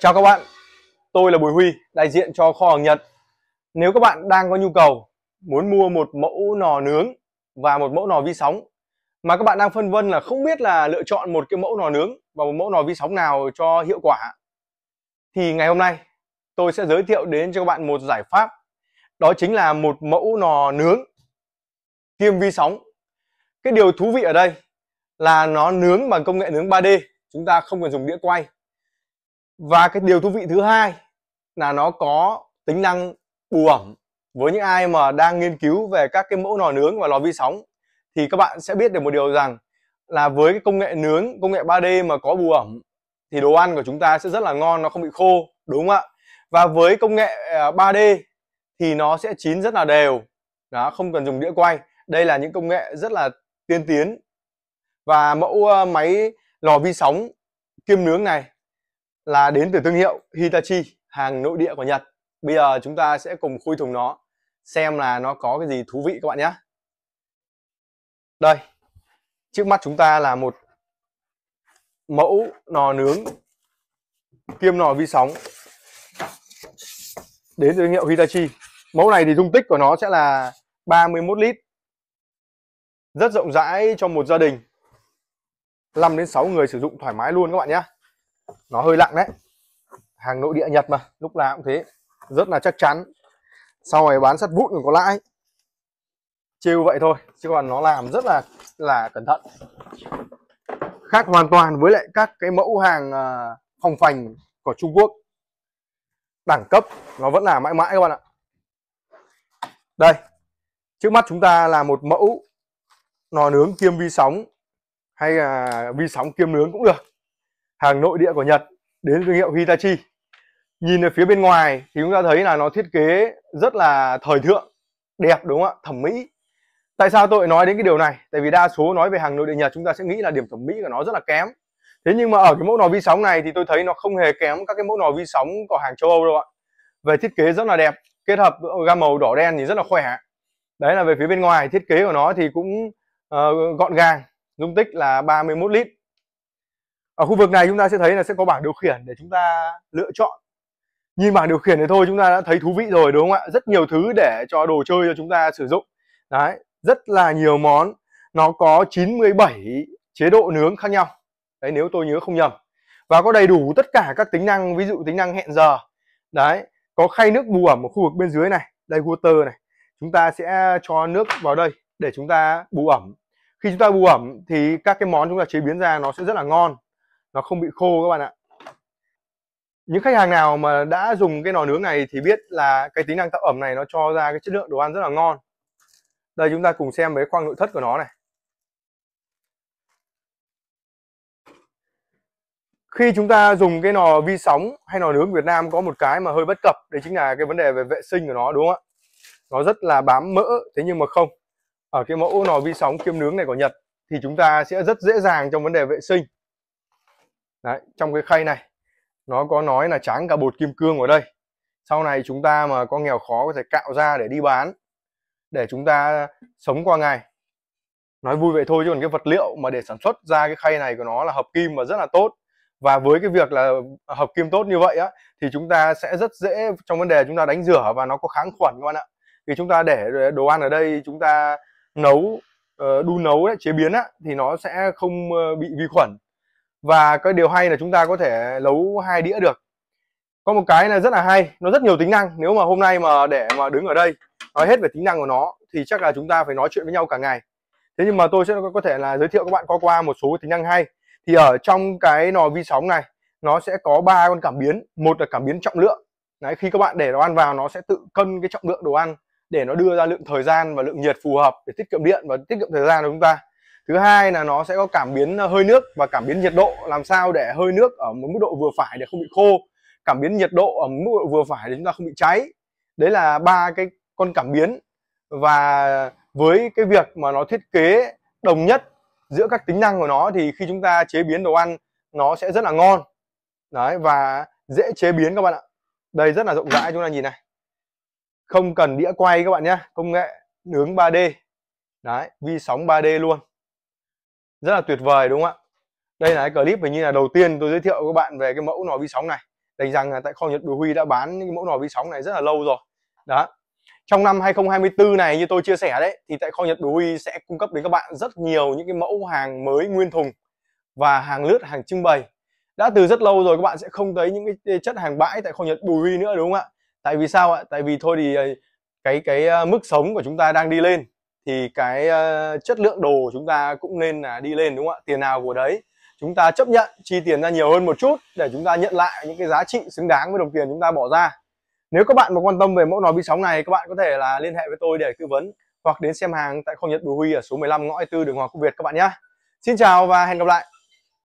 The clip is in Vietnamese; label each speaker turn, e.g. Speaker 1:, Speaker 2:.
Speaker 1: Chào các bạn, tôi là Bùi Huy, đại diện cho kho hàng Nhật. Nếu các bạn đang có nhu cầu muốn mua một mẫu nò nướng và một mẫu nò vi sóng mà các bạn đang phân vân là không biết là lựa chọn một cái mẫu nò nướng và một mẫu nò vi sóng nào cho hiệu quả thì ngày hôm nay tôi sẽ giới thiệu đến cho các bạn một giải pháp đó chính là một mẫu nò nướng tiêm vi sóng. Cái điều thú vị ở đây là nó nướng bằng công nghệ nướng 3D, chúng ta không cần dùng đĩa quay và cái điều thú vị thứ hai là nó có tính năng bù ẩm với những ai mà đang nghiên cứu về các cái mẫu nồi nướng và lò vi sóng thì các bạn sẽ biết được một điều rằng là với cái công nghệ nướng công nghệ 3D mà có bù ẩm thì đồ ăn của chúng ta sẽ rất là ngon nó không bị khô đúng không ạ và với công nghệ 3D à, thì nó sẽ chín rất là đều đó không cần dùng đĩa quay đây là những công nghệ rất là tiên tiến và mẫu à, máy lò vi sóng kiêm nướng này là đến từ thương hiệu Hitachi, hàng nội địa của Nhật. Bây giờ chúng ta sẽ cùng khui thùng nó xem là nó có cái gì thú vị các bạn nhé. Đây, trước mắt chúng ta là một mẫu nò nướng kiêm nò vi sóng đến từ thương hiệu Hitachi. Mẫu này thì dung tích của nó sẽ là 31 lít. Rất rộng rãi cho một gia đình. 5 đến 6 người sử dụng thoải mái luôn các bạn nhé nó hơi lặng đấy hàng nội địa nhật mà lúc nào cũng thế rất là chắc chắn sau này bán sắt vụn còn có lãi chiêu vậy thôi chứ còn nó làm rất là là cẩn thận khác hoàn toàn với lại các cái mẫu hàng à, phòng phành của Trung Quốc đẳng cấp nó vẫn là mãi mãi các bạn ạ đây trước mắt chúng ta là một mẫu nò nướng kiêm vi sóng hay là vi sóng kiêm nướng cũng được hàng nội địa của Nhật đến thương hiệu Hitachi nhìn ở phía bên ngoài thì chúng ta thấy là nó thiết kế rất là thời thượng đẹp đúng không ạ thẩm mỹ tại sao tôi nói đến cái điều này tại vì đa số nói về hàng nội địa Nhật chúng ta sẽ nghĩ là điểm thẩm mỹ của nó rất là kém thế nhưng mà ở cái mẫu nò vi sóng này thì tôi thấy nó không hề kém các cái mẫu nò vi sóng của hàng châu Âu đâu ạ về thiết kế rất là đẹp kết hợp gam màu đỏ đen thì rất là khỏe đấy là về phía bên ngoài thiết kế của nó thì cũng uh, gọn gàng dung tích là 31 lít ở khu vực này chúng ta sẽ thấy là sẽ có bảng điều khiển để chúng ta lựa chọn nhìn bảng điều khiển thì thôi chúng ta đã thấy thú vị rồi đúng không ạ rất nhiều thứ để cho đồ chơi cho chúng ta sử dụng đấy rất là nhiều món nó có 97 chế độ nướng khác nhau đấy nếu tôi nhớ không nhầm và có đầy đủ tất cả các tính năng ví dụ tính năng hẹn giờ đấy có khay nước bù ẩm ở khu vực bên dưới này đây water này chúng ta sẽ cho nước vào đây để chúng ta bù ẩm khi chúng ta bù ẩm thì các cái món chúng ta chế biến ra nó sẽ rất là ngon nó không bị khô các bạn ạ những khách hàng nào mà đã dùng cái nồi nướng này thì biết là cái tính năng tạo ẩm này nó cho ra cái chất lượng đồ ăn rất là ngon đây chúng ta cùng xem mấy khoang nội thất của nó này khi chúng ta dùng cái nò vi sóng hay nò nướng Việt Nam có một cái mà hơi bất cập đấy chính là cái vấn đề về vệ sinh của nó đúng không ạ nó rất là bám mỡ thế nhưng mà không ở cái mẫu nò vi sóng kiêm nướng này của Nhật thì chúng ta sẽ rất dễ dàng trong vấn đề vệ sinh Đấy, trong cái khay này nó có nói là tráng cả bột kim cương ở đây sau này chúng ta mà có nghèo khó có thể cạo ra để đi bán để chúng ta sống qua ngày nói vui vậy thôi chứ còn cái vật liệu mà để sản xuất ra cái khay này của nó là hợp kim và rất là tốt và với cái việc là hợp kim tốt như vậy á thì chúng ta sẽ rất dễ trong vấn đề chúng ta đánh rửa và nó có kháng khuẩn các bạn ạ thì chúng ta để đồ ăn ở đây chúng ta nấu ờ, đun nấu đấy, chế biến á thì nó sẽ không ờ, bị vi khuẩn và cái điều hay là chúng ta có thể nấu hai đĩa được có một cái là rất là hay nó rất nhiều tính năng nếu mà hôm nay mà để mà đứng ở đây nói hết về tính năng của nó thì chắc là chúng ta phải nói chuyện với nhau cả ngày thế nhưng mà tôi sẽ có thể là giới thiệu các bạn qua qua một số tính năng hay thì ở trong cái nò vi sóng này nó sẽ có ba con cảm biến một là cảm biến trọng lượng Đấy, khi các bạn để đồ ăn vào nó sẽ tự cân cái trọng lượng đồ ăn để nó đưa ra lượng thời gian và lượng nhiệt phù hợp để tiết kiệm điện và tiết kiệm thời gian của chúng ta thứ hai là nó sẽ có cảm biến ờ, hơi nước và cảm biến nhiệt độ làm sao để hơi nước ở một mức độ vừa phải để không bị khô cảm biến nhiệt độ ở mức độ vừa phải để chúng ta không bị cháy đấy là ba cái con cảm biến và với cái việc mà nó thiết kế đồng nhất giữa các tính năng của nó thì khi chúng ta chế biến đồ ăn nó sẽ rất là ngon đấy và dễ chế biến các bạn ạ đây rất là rộng rãi chúng ta nhìn này không cần đĩa quay các bạn nhé công nghệ nướng 3D đấy vi sóng 3D luôn rất là tuyệt vời đúng không ạ đây là cái clip hình như là đầu tiên tôi giới thiệu các bạn về cái mẫu nò vi sóng này đành rằng là tại kho nhật bùi huy đã bán những mẫu nò vi sóng này rất là lâu rồi đó trong năm 2024 này như tôi chia sẻ đấy thì tại kho nhật bùi huy sẽ cung cấp đến các bạn rất nhiều những cái mẫu hàng mới nguyên thùng và hàng lướt hàng trưng bày đã từ rất lâu rồi các bạn sẽ không thấy những cái chất hàng bãi tại kho nhật bùi huy nữa đúng không ạ tại vì sao ạ tại vì thôi thì ờ, cái cái ờ, mức sống của chúng ta đang đi lên thì cái uh, chất lượng đồ chúng ta cũng nên là đi lên đúng không ạ tiền nào của đấy chúng ta chấp nhận chi tiền ra nhiều hơn một chút để chúng ta nhận lại những cái giá trị xứng đáng với đồng tiền chúng ta bỏ ra nếu các bạn mà quan tâm về mẫu nồi bi sóng này các bạn có thể là liên hệ với tôi để tư vấn hoặc đến xem hàng tại kho nhật bùi huy ở số 15 ngõ 4 đường hoàng quốc việt các bạn nhé xin chào và hẹn gặp lại